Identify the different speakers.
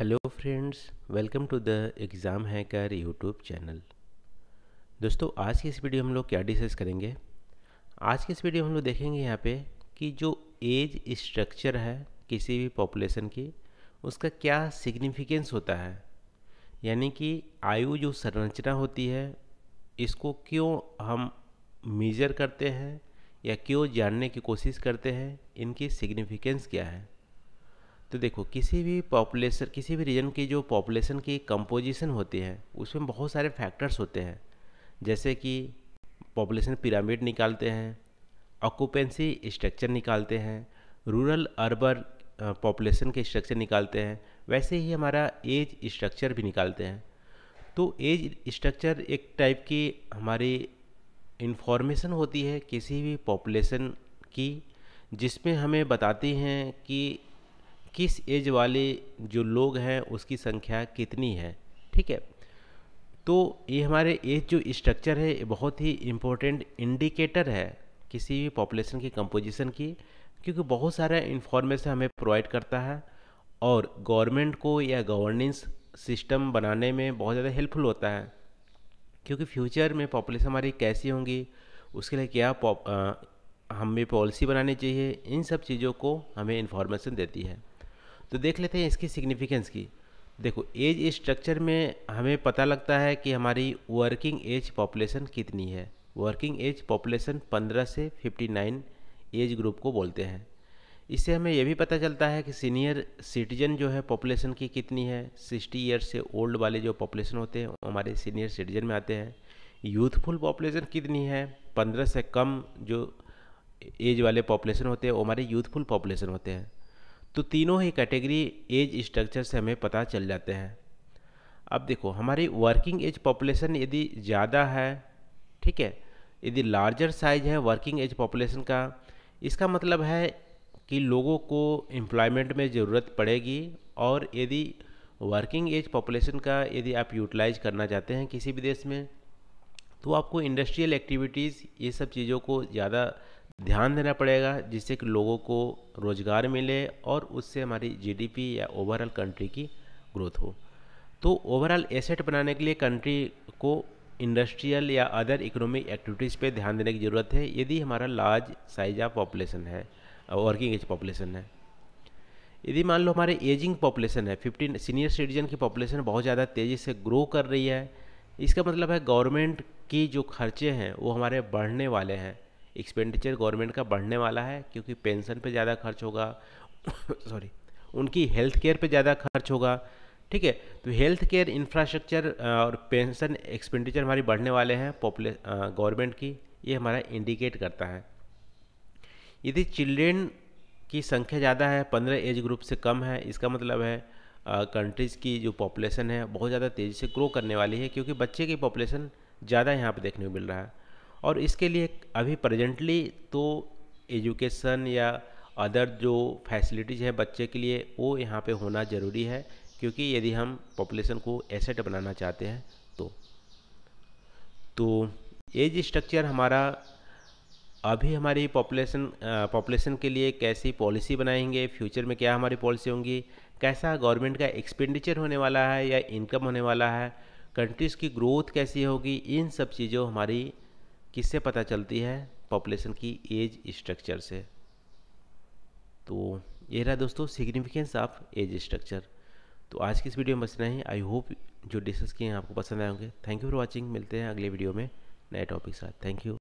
Speaker 1: hello friends welcome to the exam hacker YouTube channel दोस्तों आज की इस वीडियो हम लोग क्या डिस्कस करेंगे आज की इस वीडियो हम लोग देखेंगे यहाँ पे कि जो एज स्ट्रक्चर है किसी भी पॉपुलेशन की उसका क्या सिग्निफिकेंस होता है यानी कि आयु जो संरचना होती है इसको क्यों हम मेजर करते हैं या क्यों जानने की कोशिश करते हैं इनकी सिग्निफिकेंस क्या है तो देखो किसी भी पॉपुलेशन किसी भी रीजन की जो पॉपुलेशन की कंपोजिशन होती है उसमें बहुत सारे फैक्टर्स होते हैं जैसे कि पॉपुलेशन पिरामिड निकालते हैं ऑक्यूपेंसी स्ट्रक्चर निकालते हैं रूरल अर्बन पॉपुलेशन के स्ट्रक्चर निकालते हैं वैसे ही हमारा एज स्ट्रक्चर भी निकालते हैं तो एज स्ट्रक्चर एक टाइप की हमारी इन्फॉर्मेशन होती है किसी भी पॉपुलेशन की जिसमें हमें बताती हैं कि किस एज वाले जो लोग हैं उसकी संख्या कितनी है ठीक है तो ये हमारे एज जो स्ट्रक्चर है ये बहुत ही इम्पोर्टेंट इंडिकेटर है किसी भी पॉपुलेशन की कंपोजिशन की क्योंकि बहुत सारा इन्फॉर्मेशन हमें प्रोवाइड करता है और गवर्नमेंट को या गवर्नेंस सिस्टम बनाने में बहुत ज़्यादा हेल्पफुल होता है क्योंकि फ्यूचर में पॉपुलेशन हमारी कैसी होंगी उसके लिए क्या हमें पॉलिसी बनानी चाहिए इन सब चीज़ों को हमें इन्फॉर्मेशन देती है तो देख लेते हैं इसकी सिग्निफिकेंस की देखो एज स्ट्रक्चर में हमें पता लगता है कि हमारी वर्किंग एज पॉपुलेशन कितनी है वर्किंग एज पॉपुलेशन 15 से 59 एज ग्रुप को बोलते हैं इससे हमें यह भी पता चलता है कि सीनियर सिटीजन जो है पॉपुलेशन की कितनी है 60 ईयर से ओल्ड वाले जो पॉपुलेशन होते हैं हमारे सीनियर सिटीजन में आते हैं यूथफुल पॉपुलेशन कितनी है 15 से कम जो एज वाले पॉपुलेशन होते हैं वो हमारे यूथफुल पॉपुलेशन होते हैं तो तीनों ही कैटेगरी एज स्ट्रक्चर से हमें पता चल जाते हैं अब देखो हमारी वर्किंग एज पॉपुलेशन यदि ज़्यादा है ठीक है यदि लार्जर साइज है वर्किंग एज पॉपुलेशन का इसका मतलब है कि लोगों को एम्प्लॉयमेंट में ज़रूरत पड़ेगी और यदि वर्किंग एज पॉपुलेशन का यदि आप यूटिलाइज करना चाहते हैं किसी भी देश में तो आपको इंडस्ट्रियल एक्टिविटीज़ ये सब चीज़ों को ज़्यादा ध्यान देना पड़ेगा जिससे कि लोगों को रोज़गार मिले और उससे हमारी जीडीपी या ओवरऑल कंट्री की ग्रोथ हो तो ओवरऑल एसेट बनाने के लिए कंट्री को इंडस्ट्रियल या अदर इकोनॉमिक एक्टिविटीज़ पे ध्यान देने की ज़रूरत है यदि हमारा लार्ज साइज ऑफ पॉपुलेशन है वर्किंग एज पॉपुलेशन है यदि मान लो हमारे एजिंग पॉपुलेशन है फिफ्टीन सीनियर सिटीजन की पॉपुलेशन बहुत ज़्यादा तेज़ी से ग्रो कर रही है इसका मतलब है गवर्नमेंट की जो खर्चे हैं वो हमारे बढ़ने वाले हैं एक्सपेंडिचर गवर्नमेंट का बढ़ने वाला है क्योंकि पेंशन पे ज़्यादा खर्च होगा सॉरी उनकी हेल्थ केयर पे ज़्यादा खर्च होगा ठीक है तो हेल्थ केयर इंफ्रास्ट्रक्चर और पेंशन एक्सपेंडिचर हमारी बढ़ने वाले हैं पॉपुले गवर्नमेंट की ये हमारा इंडिकेट करता है यदि चिल्ड्रेन की संख्या ज़्यादा है पंद्रह एज ग्रुप से कम है इसका मतलब है कंट्रीज़ की जो पॉपुलेशन है बहुत ज़्यादा तेज़ी से ग्रो करने वाली है क्योंकि बच्चे की पॉपुलेशन ज़्यादा यहाँ पर देखने को मिल रहा है और इसके लिए अभी प्रेजेंटली तो एजुकेशन या अदर जो फैसिलिटीज़ है बच्चे के लिए वो यहाँ पे होना ज़रूरी है क्योंकि यदि हम पॉपुलेशन को एसेट बनाना चाहते हैं तो तो एज स्ट्रक्चर हमारा अभी हमारी पॉपुलेशन पॉपुलेशन के लिए कैसी पॉलिसी बनाएंगे फ्यूचर में क्या हमारी पॉलिसी होंगी कैसा गवर्नमेंट का एक्सपेंडिचर होने वाला है या इनकम होने वाला है कंट्रीज़ की ग्रोथ कैसी होगी इन सब चीज़ों हमारी किससे पता चलती है पॉपुलेशन की एज स्ट्रक्चर से तो ये रहा दोस्तों सिग्निफिकेंस ऑफ एज स्ट्रक्चर तो आज की इस वीडियो में बस इतना ही आई होप जो डिस्कस किए हैं आपको पसंद आए होंगे थैंक यू फॉर वॉचिंग मिलते हैं अगले वीडियो में नए टॉपिक साथ थैंक यू